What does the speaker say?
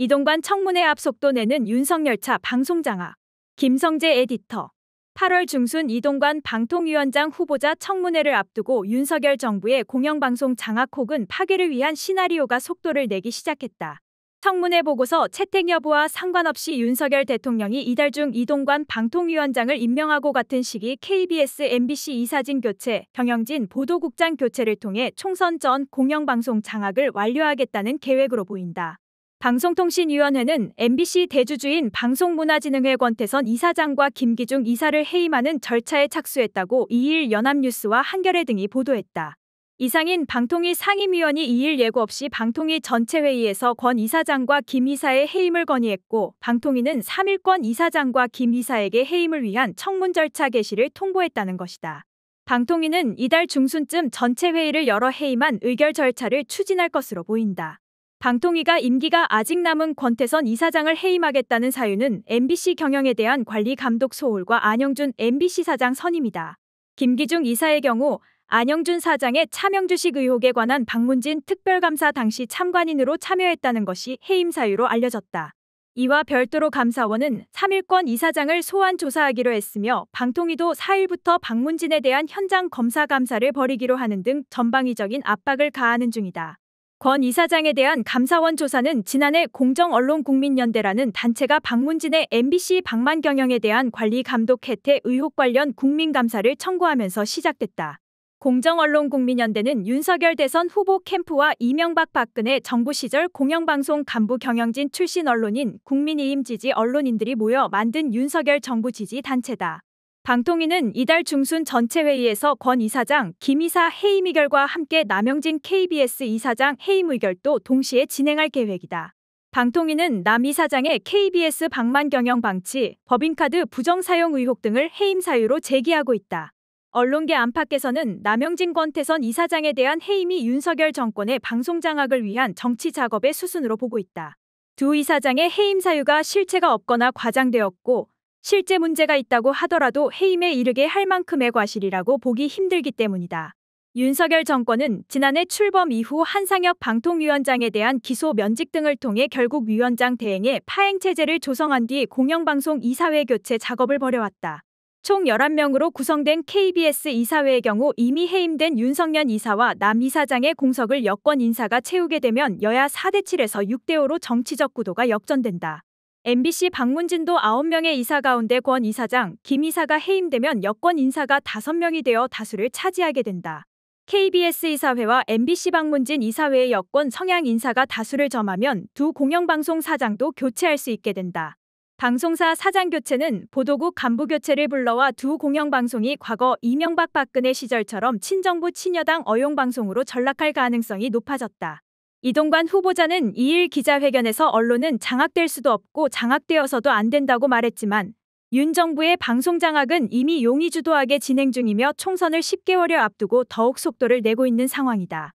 이동관 청문회 앞 속도 내는 윤석열차 방송장악. 김성재 에디터. 8월 중순 이동관 방통위원장 후보자 청문회를 앞두고 윤석열 정부의 공영방송 장악 혹은 파괴를 위한 시나리오가 속도를 내기 시작했다. 청문회 보고서 채택 여부와 상관없이 윤석열 대통령이 이달 중 이동관 방통위원장을 임명하고 같은 시기 KBS, MBC 이사진 교체, 경영진 보도국장 교체를 통해 총선 전 공영방송 장악을 완료하겠다는 계획으로 보인다. 방송통신위원회는 MBC 대주주인 방송문화진흥회 권태선 이사장과 김기중 이사를 해임하는 절차에 착수했다고 2일 연합뉴스와 한겨레 등이 보도했다. 이상인 방통위 상임위원이 2일 예고 없이 방통위 전체 회의에서 권 이사장과 김 이사의 해임을 건의했고 방통위는 3일 권 이사장과 김 이사에게 해임을 위한 청문 절차 개시를 통보했다는 것이다. 방통위는 이달 중순쯤 전체 회의를 열어 해임한 의결 절차를 추진할 것으로 보인다. 방통위가 임기가 아직 남은 권태선 이사장을 해임하겠다는 사유는 MBC 경영에 대한 관리 감독 소홀과 안영준 MBC 사장 선임이다. 김기중 이사의 경우 안영준 사장의 차명주식 의혹에 관한 박문진 특별감사 당시 참관인으로 참여했다는 것이 해임 사유로 알려졌다. 이와 별도로 감사원은 3일권 이사장을 소환 조사하기로 했으며 방통위도 4일부터 박문진에 대한 현장 검사 감사를 벌이기로 하는 등 전방위적인 압박을 가하는 중이다. 권 이사장에 대한 감사원 조사는 지난해 공정언론국민연대라는 단체가 방문진의 MBC 방만 경영에 대한 관리 감독 혜택 의혹 관련 국민감사를 청구하면서 시작됐다. 공정언론국민연대는 윤석열 대선 후보 캠프와 이명박 박근혜 정부 시절 공영방송 간부 경영진 출신 언론인 국민이임 지지 언론인들이 모여 만든 윤석열 정부 지지 단체다. 방통위는 이달 중순 전체 회의에서 권 이사장, 김 이사 해임 의결과 함께 남영진 KBS 이사장 해임 의결도 동시에 진행할 계획이다. 방통위는 남 이사장의 KBS 방만 경영 방치, 법인카드 부정 사용 의혹 등을 해임 사유로 제기하고 있다. 언론계 안팎에서는 남영진 권태선 이사장에 대한 해임이 윤석열 정권의 방송 장악을 위한 정치 작업의 수순으로 보고 있다. 두 이사장의 해임 사유가 실체가 없거나 과장되었고 실제 문제가 있다고 하더라도 해임에 이르게 할 만큼의 과실이라고 보기 힘들기 때문이다. 윤석열 정권은 지난해 출범 이후 한상혁 방통위원장에 대한 기소 면직 등을 통해 결국 위원장 대행에 파행체제를 조성한 뒤 공영방송 이사회 교체 작업을 벌여왔다. 총 11명으로 구성된 KBS 이사회의 경우 이미 해임된 윤석열 이사와 남 이사장의 공석을 여권 인사가 채우게 되면 여야 4대 7에서 6대 5로 정치적 구도가 역전된다. MBC 방문진도 9명의 이사 가운데 권 이사장, 김 이사가 해임되면 여권 인사가 5명이 되어 다수를 차지하게 된다. KBS 이사회와 MBC 방문진 이사회의 여권 성향 인사가 다수를 점하면 두 공영방송 사장도 교체할 수 있게 된다. 방송사 사장 교체는 보도국 간부 교체를 불러와 두 공영방송이 과거 이명박 박근혜 시절처럼 친정부 친여당 어용방송으로 전락할 가능성이 높아졌다. 이동관 후보자는 2일 기자회견에서 언론은 장악될 수도 없고 장악되어서도 안 된다고 말했지만 윤 정부의 방송 장악은 이미 용의 주도하게 진행 중이며 총선을 10개월여 앞두고 더욱 속도를 내고 있는 상황이다.